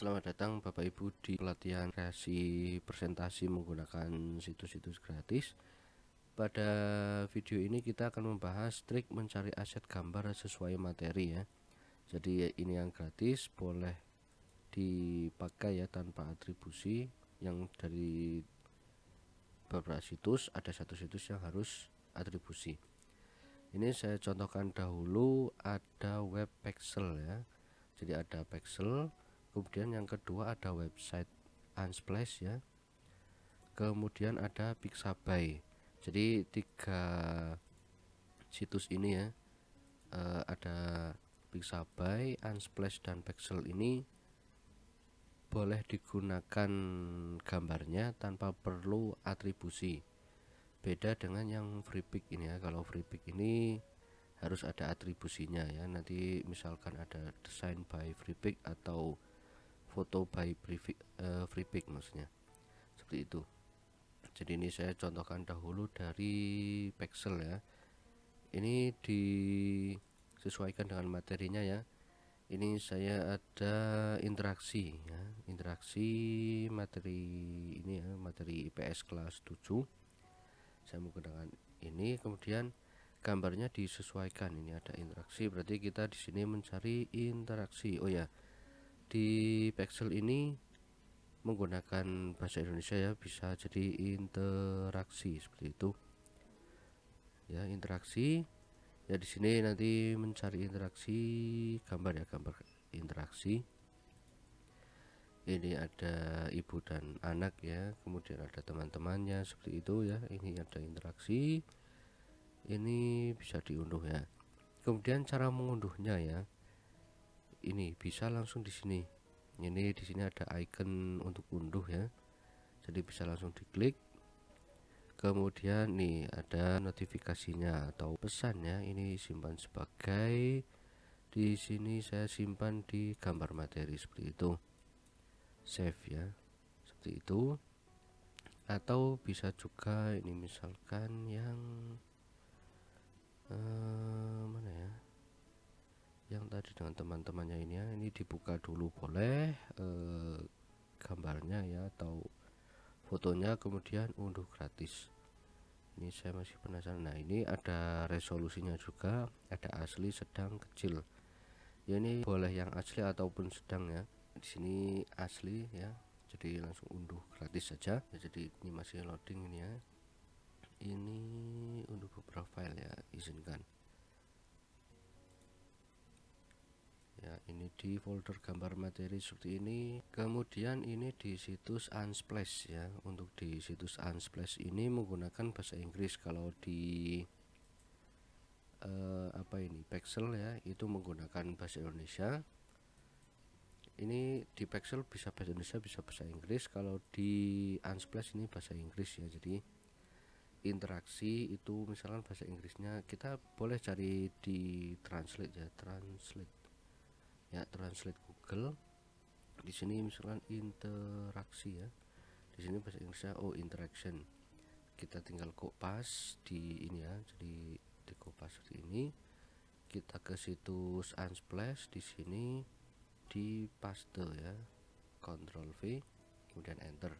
Selamat datang Bapak Ibu di pelatihan kreasi presentasi menggunakan situs-situs gratis Pada video ini kita akan membahas trik mencari aset gambar sesuai materi ya Jadi ini yang gratis boleh dipakai ya tanpa atribusi Yang dari beberapa situs ada satu situs yang harus atribusi Ini saya contohkan dahulu ada web pixel ya Jadi ada pixel kemudian yang kedua ada website Unsplash ya kemudian ada Pixabay jadi tiga situs ini ya uh, ada Pixabay, Unsplash dan Pixel ini boleh digunakan gambarnya tanpa perlu atribusi beda dengan yang freepik ini ya kalau freepik ini harus ada atribusinya ya nanti misalkan ada desain by freepik atau foto by uh, free eh, pick maksudnya seperti itu jadi ini saya contohkan dahulu dari pixel ya ini disesuaikan dengan materinya ya ini saya ada interaksi ya interaksi materi ini ya materi IPS kelas 7 saya menggunakan ini kemudian gambarnya disesuaikan ini ada interaksi berarti kita di sini mencari interaksi oh ya di Pixel ini menggunakan bahasa Indonesia ya bisa jadi interaksi seperti itu ya interaksi ya di sini nanti mencari interaksi gambar ya gambar interaksi ini ada ibu dan anak ya kemudian ada teman-temannya seperti itu ya ini ada interaksi ini bisa diunduh ya kemudian cara mengunduhnya ya ini bisa langsung di sini ini di sini ada icon untuk unduh ya jadi bisa langsung diklik kemudian nih ada notifikasinya atau pesannya, ini simpan sebagai di sini saya simpan di gambar materi seperti itu save ya seperti itu atau bisa juga ini misalkan yang uh, mana ya yang tadi dengan teman-temannya ini ya ini dibuka dulu boleh eh, gambarnya ya atau fotonya kemudian unduh gratis ini saya masih penasaran nah ini ada resolusinya juga ada asli sedang kecil ya ini boleh yang asli ataupun sedang ya di sini asli ya jadi langsung unduh gratis saja ya, jadi ini masih loading ini ya ini unduh beberapa file ya izinkan ya ini di folder gambar materi seperti ini kemudian ini di situs Unsplash ya untuk di situs Unsplash ini menggunakan bahasa Inggris kalau di eh, apa ini pixel ya itu menggunakan bahasa Indonesia ini di pixel bisa bahasa Indonesia bisa bahasa Inggris kalau di Unsplash ini bahasa Inggris ya jadi interaksi itu misalkan bahasa Inggrisnya kita boleh cari di translate ya translate ya translate Google di sini misalkan interaksi ya di sini bahasa Inggrisnya oh interaction kita tinggal kopas di ini ya jadi di kopas seperti ini kita ke situs unsplash di sini di paste ya Control V kemudian enter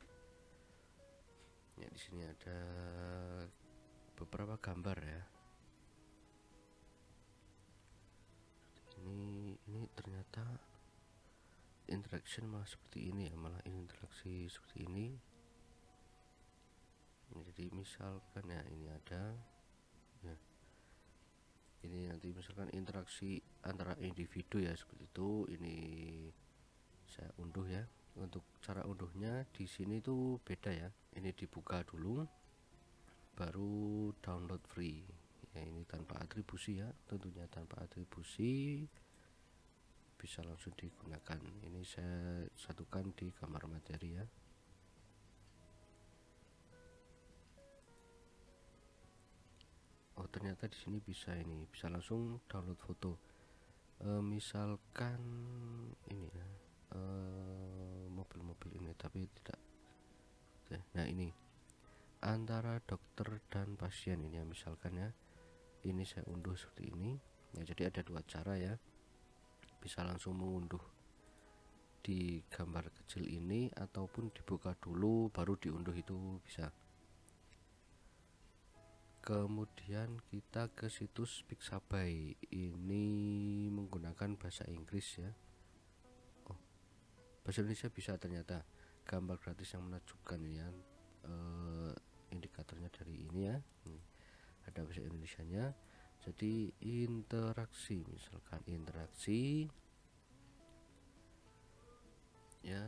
ya di sini ada beberapa gambar ya interaction malah seperti ini ya malah interaksi seperti ini jadi misalkan ya ini ada ya ini nanti misalkan interaksi antara individu ya seperti itu ini saya unduh ya untuk cara unduhnya di sini tuh beda ya ini dibuka dulu baru download free ya ini tanpa atribusi ya tentunya tanpa atribusi bisa langsung digunakan ini saya satukan di kamar materi ya Oh ternyata di sini bisa ini bisa langsung download foto e, misalkan ini ya e, mobil-mobil ini tapi tidak nah ini antara dokter dan pasien ini ya misalkan ya ini saya unduh seperti ini ya jadi ada dua cara ya bisa langsung mengunduh di gambar kecil ini ataupun dibuka dulu baru diunduh itu bisa kemudian kita ke situs Pixabay ini menggunakan bahasa Inggris ya oh, bahasa Indonesia bisa ternyata gambar gratis yang menakjubkan ya e, indikatornya dari ini ya hmm. ada bahasa Indonesia nya jadi interaksi misalkan interaksi ya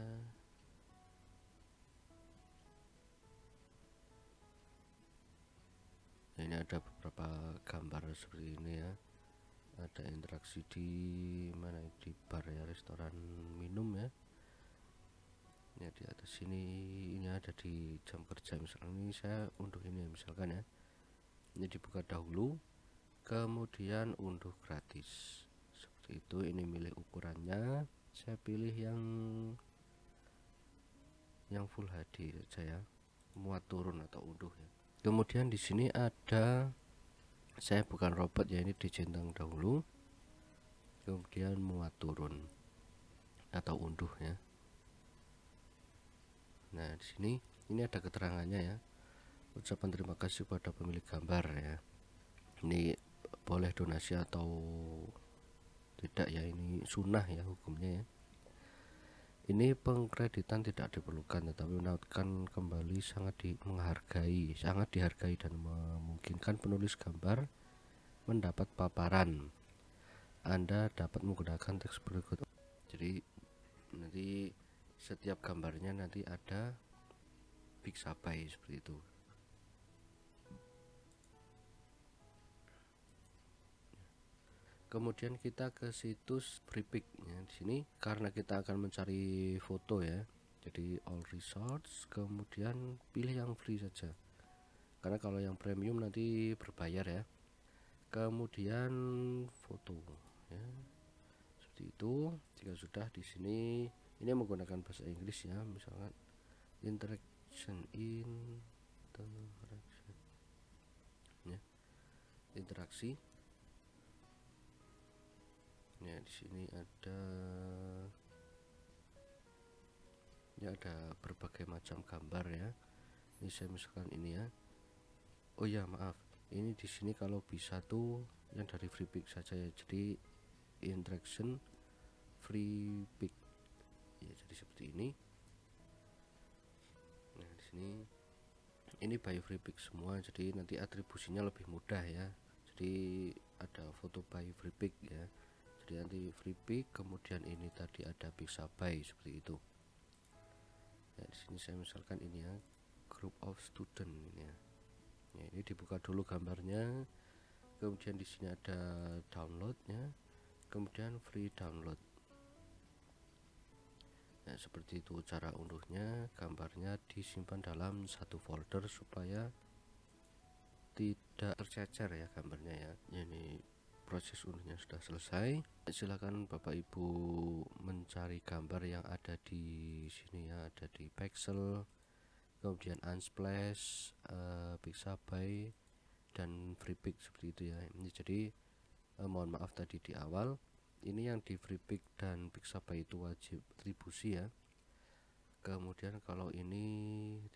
ini ada beberapa gambar seperti ini ya ada interaksi di mana di bar ya restoran minum ya ini di atas sini ini ada di jam kerja misalkan ini saya untuk ini misalkan ya ini dibuka dahulu kemudian unduh gratis seperti itu ini milih ukurannya saya pilih yang yang full HD saja ya muat turun atau unduh ya kemudian di sini ada saya bukan robot ya ini dicentang dahulu kemudian muat turun atau unduh ya nah di sini ini ada keterangannya ya ucapan terima kasih kepada pemilik gambar ya ini boleh donasi atau tidak ya ini sunnah ya hukumnya ya ini pengkreditan tidak diperlukan tetapi menautkan kembali sangat di, menghargai sangat dihargai dan memungkinkan penulis gambar mendapat paparan Anda dapat menggunakan teks berikut jadi nanti setiap gambarnya nanti ada pixabay seperti itu kemudian kita ke situs Freepik ya di sini karena kita akan mencari foto ya jadi all resource kemudian pilih yang free saja karena kalau yang premium nanti berbayar ya kemudian foto ya seperti itu jika sudah di sini ini menggunakan bahasa Inggris ya misalkan interaction in interaction ya interaksi di sini ada ini ada berbagai macam gambar ya ini saya misalkan ini ya oh ya maaf ini di sini kalau bisa tuh yang dari free pick saja ya jadi interaction free pick ya jadi seperti ini nah di sini ini by free pick semua jadi nanti atribusinya lebih mudah ya jadi ada foto by free pick ya tadi di free pick kemudian ini tadi ada bisa buy seperti itu ya di sini saya misalkan ini ya group of student ini ya, ya ini dibuka dulu gambarnya kemudian di sini ada downloadnya kemudian free download Nah, seperti itu cara unduhnya gambarnya disimpan dalam satu folder supaya tidak tercecer ya gambarnya ya ini proses unduhnya sudah selesai silahkan Bapak Ibu mencari gambar yang ada di sini ya ada di pixel kemudian unsplash uh, pixabay dan freepik seperti itu ya ini jadi uh, mohon maaf tadi di awal ini yang di freepik dan pixabay itu wajib atribusi ya kemudian kalau ini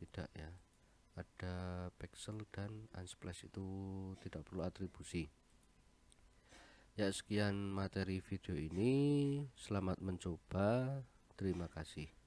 tidak ya ada pixel dan unsplash itu tidak perlu atribusi Ya sekian materi video ini. Selamat mencoba. Terima kasih.